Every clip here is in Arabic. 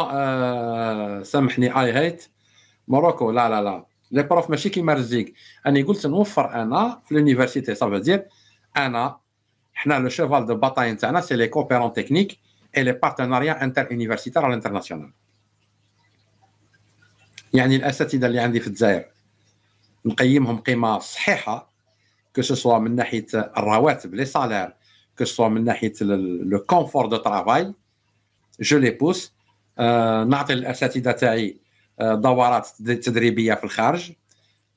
آه سامحني اي هيت موروكو لا لا لا لي بروف ماشي كيما رزيك انا قلت نوفر انا في لونيفرسيتي سافا دير انا حنا لو شيفال دو باتاي تاعنا سي لي كوبيرون تكنيك اي لي بارتناريا انتر يونيفرسيتير على الانترناسيونال يعني الاساتذه اللي عندي في الجزائر نقيمهم قيمه صحيحه كو سوسوا من ناحيه الرواتب لي سالير كو سوسوا من ناحيه لو كونفور دو ترافاي جو لي بوس آه، نعطي الاساتذه تاعي آه، دورات تدريبيه في الخارج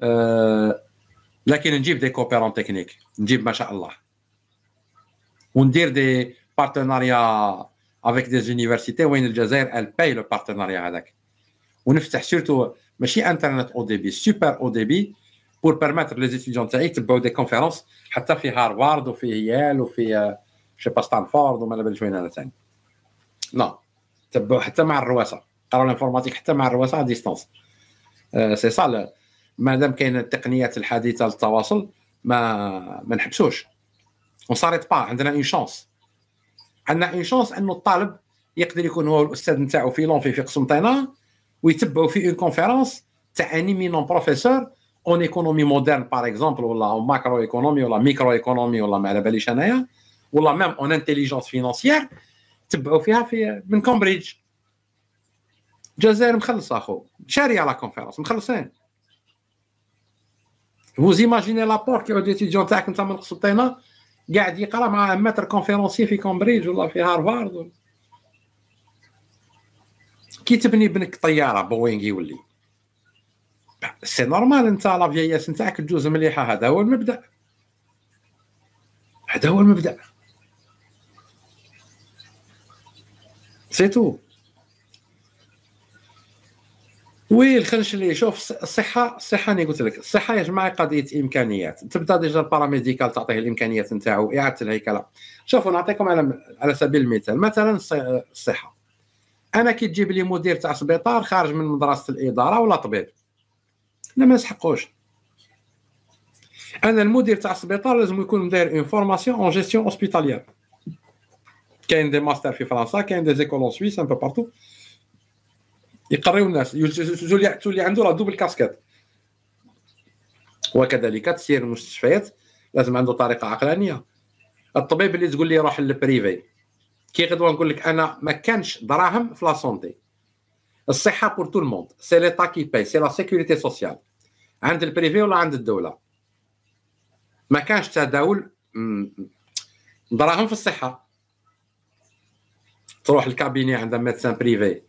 آه، لكن نجيب دي كوبيرون تكنيك نجيب ما شاء الله وندير دي بارتناريا افيك دي زونيفرسيتي وين الجزائر الباي لو بارتناريا هذاك ونفتح سورتو ماشي انترنت او ديبي سوبر او ديبي بور بيرماتر لي ستوديون تاعي يتبعوا دي كونفيرونس حتى في هارفارد وفي هيال وفي شي با ستانفورد وما لا بالش وين انا ثاني نو تبعوا حتى مع الرواسه قراو الانفورماتيك حتى مع الرواسه ديستونس آه، سي سا مادام كاين التقنيات الحديثه للتواصل ما ما نحبسوش ونصاريت با عندنا اون شونس عندنا اون شونس انه الطالب يقدر يكون هو الاستاذ نتاعو في لونفي في قسم طينا ويتبعوا في اون كونفيرونس تاع انيمي نون بروفيسور اون ايكونومي مودرن باغ اكزومبل ولا ماكرو ايكونومي ولا ميكرو ايكونومي ولا ما على باليش انايا ولا ميم اون انتيليجونس فينونسيير تبعوا فيها في من كومبريدج الجزائر مخلصه اخو شاريه على كونفيرنس مخلصين فوز ايماجيني لابور كيعود ليتيديون تاعك انت من قسطينه قاعد يقرا مع ماتر كونفيرونسي في كومبريدج ولا في هارفارد كي تبني بنك طياره بوينغ يولي سي نورمال انت لا فياس نتاعك تجوز مليحه هذا هو المبدا هذا هو المبدا سي تو وي الخنشلي شوف الصحه الصحه انا قلت لك الصحه يا جماعه قضيه امكانيات تبدا ديجا الباراميديكال تعطيه الامكانيات نتاعو اعاده الهيكله شوفوا نعطيكم على على سبيل المثال مثلا الصحه انا كي تجيب لي مدير تاع سبيطار خارج من مدرسه الاداره ولا طبيب لا ما نسحقوش انا المدير تاع السبيطار لازم يكون داير اون فورماسيون اون جيستيون اوسبيتاليير كاين دي ماستر في فرنسا كاين دي زيكول اون سويس ان بو بارتو يقريو الناس تولي عنده لا دوبل كاسكيت وكذلك تسير المستشفيات لازم عنده طريقه عقلانيه الطبيب اللي تقول لي روح للبريفي كي غدوه نقول لك انا ما كانش دراهم في لا سونتي الصحه بور تو الموند سي ليتا كي باي سي لا سيكوريتي سوسيال عند البريفي ولا عند الدوله ما كانش تداول دراهم في الصحه تروح الكابيني عند ميدسان بريفي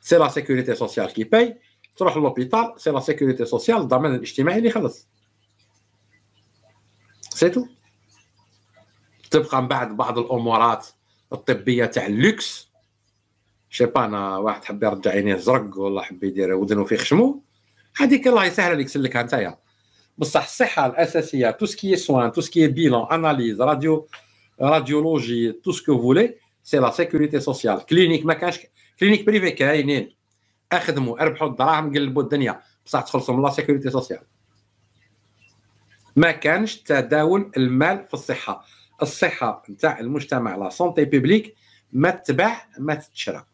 سي لا سيكوريتي سوسيال كي باي تروح لوبيتال سي لا سيكوريتي سوسيال الضمان الاجتماعي اللي سي سيتو تبقى من بعد بعض الامورات الطبيه تاع اللوكس شي با انا واحد حب يرجع عينيه زرق ولا حب يدير ودنو فيه خشمو هذيك الله يسهل عليك سلكها نتايا بصح الصحه الاساسيه تو سكي سوان تو سكي بيلون اناليز راديو راديولوجي تو سكو فولي سي لا سيكوريتي سوسيال كلينيك ما كانش كلينيك بريفي كاينين اخدموا اربحوا الدراهم قلبوا الدنيا بصح تخلصوا من لا سيكوريتي سوسيال ما كانش تداول المال في الصحه الصحه نتاع المجتمع لا سونتي بيبليك ما تتباع ما تتشرى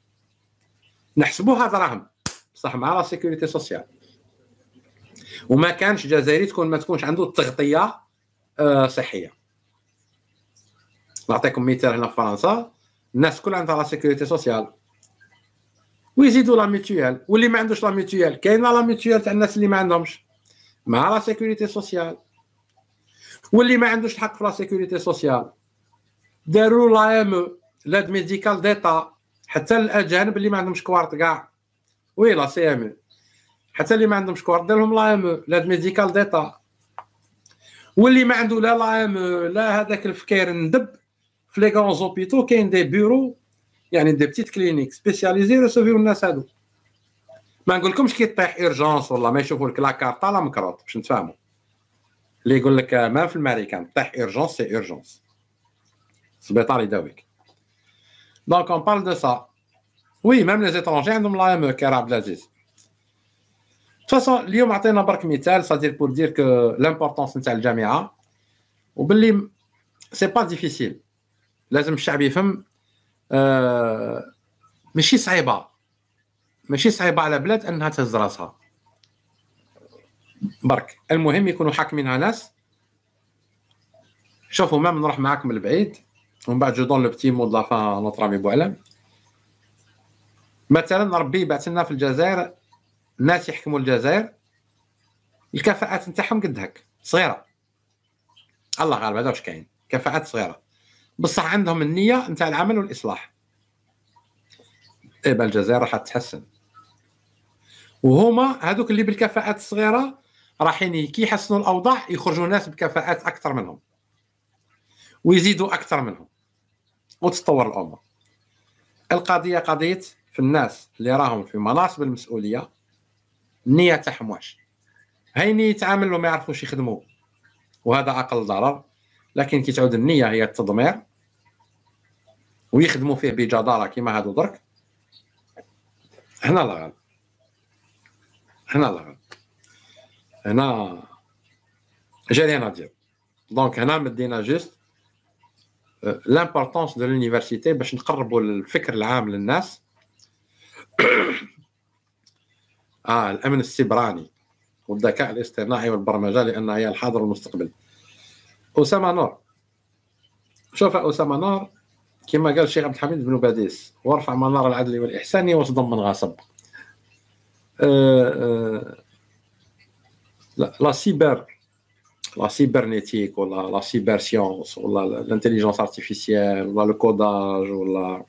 نحسبوها دراهم بصح مع لا سيكوريتي سوسيال وما كانش جزائري تكون ما تكونش عنده تغطيه صحيه نعطيكم مثال هنا في فرنسا الناس كل عندها لا سيكوريتي سوسيال ويزيدوا لا ميتيال واللي ما عندوش لا ميتيال كاينه لا ميتيال تاع الناس اللي ما عندهمش مع لا سيكوريتي سوسيال واللي ما عندوش الحق في لا سيكوريتي سوسيال داروا لا ام لاد ميديكال ديتا حتى الاجانب اللي ما عندهمش كوارت كاع وي لا سي ام حتى اللي ما عندهمش كوارت دار لهم لا ام لاد ميديكال ديتا واللي ما عنده لا لا ام لا هذاك الفكير ندب dans les grands hôpitaux, qui y des bureaux, il y a des petites cliniques spécialisées pour recevoir les patients. Mais ne vous dis pas que c'est une urgence, mais je veux dis que la carte est là, pour que vous le compreniez. Je vous dis que même en Amérique, une urgence, c'est une urgence. C'est ce que je Donc, on parle de ça. Oui, même les étrangers, ils ont l'âme, car ils l'ont dit. De toute façon, je vais vous donner un mot pour dire que l'importance n'est pas à tout le monde. Ce n'est pas difficile. لازم الشعب يفهم آه ماشي صعيبه ماشي صعيبه على بلاد انها تهز راسها برك المهم يكونوا حاكمينها ناس شوفوا ما نروح معاكم لبعيد ومن بعد جو دون لو بتي مود لافا نوتر امي بوعلام مثلا ربي بعث لنا في الجزائر ناس يحكموا الجزائر الكفاءات نتاعهم قد هك صغيره الله غالب هذا واش كاين كفاءات صغيره بصح عندهم النيه نتاع العمل والاصلاح إيه الجزائر راح تتحسن وهما هذوك اللي بالكفاءات الصغيره رايحين يعني كي يحسنوا الاوضاع يخرجوا ناس بكفاءات اكثر منهم ويزيدوا اكثر منهم وتتطور الامور القضيه قضيه في الناس اللي راهم في مناصب المسؤوليه النيه تاعهم واش هيني يتعاملوا ما يعرفوش يخدموا وهذا اقل ضرر لكن كي تعود النيه هي التضمير ويخدموا فيه بجداره كيما هادو درك هنا الغلط هنا الغلط هنا جا ريان دونك هنا مدينا جيست لامبورطونس دو لونيفرسيتي باش نقربوا الفكر العام للناس اه الامن السبراني والذكاء الاصطناعي والبرمجه لان هي الحاضر والمستقبل اسامه نور شوف اسامه نور كما قال الشيخ عبد الحميد بن باديس وارفع منار العدل والإحسان وتضمن غصب أه،, أه لا سيبر لا سيبرنيتيك ولا لا سيبر سيونس ولا الانتيليجنس ارتيفيسيال ولا لو كوداج ولا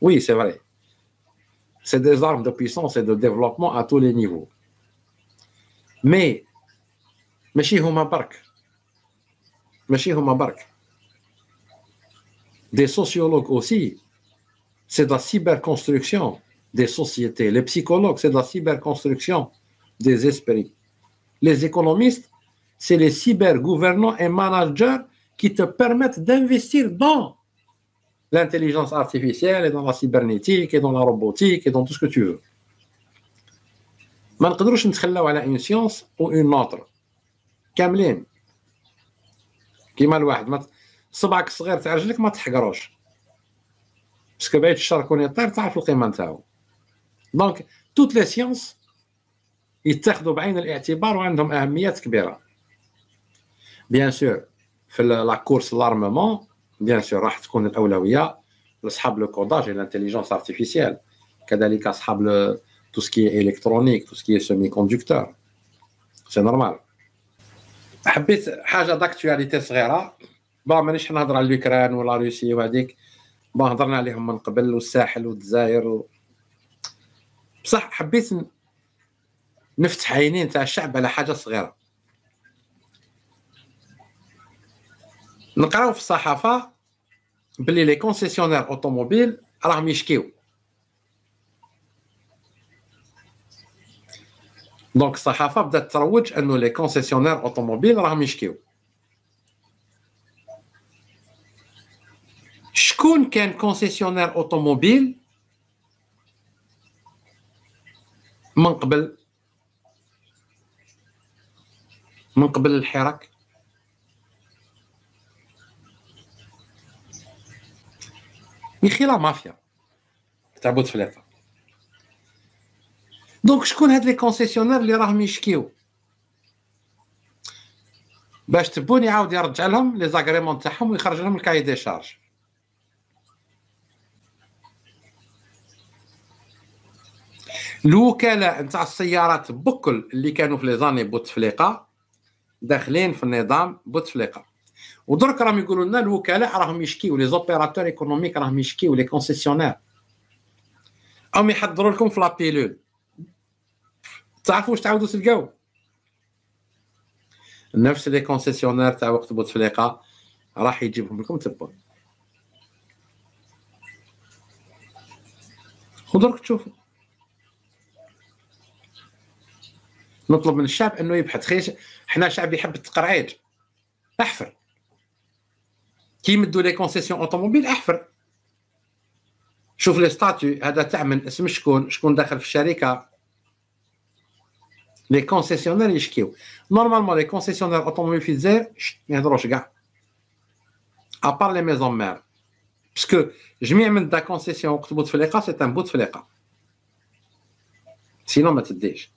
وي سي فري سي دي زارم دو puissance et دو ديفلوبمون ا تو لي نيفو مي ماشي هما برك ماشي هما برك des sociologues aussi, c'est de la cyberconstruction des sociétés. Les psychologues, c'est de la cyberconstruction des esprits. Les économistes, c'est les cybergouvernants et managers qui te permettent d'investir dans l'intelligence artificielle et dans la cybernétique et dans la robotique et dans tout ce que tu veux. ما نقدروش une une science ou une autre. Kamlin, كاملين صبعك الصغير تاع رجلك ما تحقروش باسكو بعيد الشر كون يطير تعرف القيمه نتاعو دونك توت لي سيونس يتاخذوا بعين الاعتبار وعندهم اهميات كبيره بيان سور في لا كورس لارمومون بيان سور راح تكون الاولويه لاصحاب لو كوداج لانتيليجونس ارتيفيسيال كذلك اصحاب تو سكي الكترونيك تو سكي سيمي كوندكتور سي نورمال حبيت حاجه داكتواليتي صغيره بون مانيش نهضر على لوكران ولا روسيا وهذيك بون هضرنا عليهم من قبل والساحل والجزائر و... بصح حبيت نفتح عينين تاع الشعب على حاجه صغيره نقراو في الصحافه بلي لي كونسيسيونير اوتوموبيل راهم يشكيو دونك الصحافه بدات تروج انه لي كونسيسيونير اوتوموبيل راهم يشكيو شكون كان كونسيسيونير اوتوموبيل من قبل من قبل الحراك ميخي لا مافيا تاع بوتفليقه دونك شكون هاد لي كونسيسيونير اللي راهم يشكيو باش تبون يعاود يرجع لهم لي زاغريمون تاعهم ويخرج لهم الكاي دي شارج الوكلاء نتاع السيارات بكل اللي كانوا في لي زاني بوتفليقه داخلين في النظام بوتفليقه ودرك راهم يقولوا لنا الوكلاء راهم يشكيو لي زوبيراتور ايكونوميك راهم يشكيو لي كونسيسيونير راهم يحضروا لكم في لابيلول تعرفوا واش تعاودوا تلقاو نفس لي كونسيسيونير تاع وقت بوتفليقه راح يجيبهم لكم تبون ودرك تشوفوا نطلب من الشعب انه يبحث خير حنا شعب يحب التقرعيد احفر كي يمدوا لي كونسيسيون اوتوموبيل احفر شوف لي ستاتيو هذا تاع من اسم شكون شكون داخل في الشركه لي كونسيسيونير يشكيو نورمالمون لي كونسيسيونير اوتوموبيل في الجزائر ما يهضروش كاع ابار لي ميزون مير باسكو جميع من دا كونسيسيون وقت بوتفليقه سي ان بوتفليقه سينو ما تديش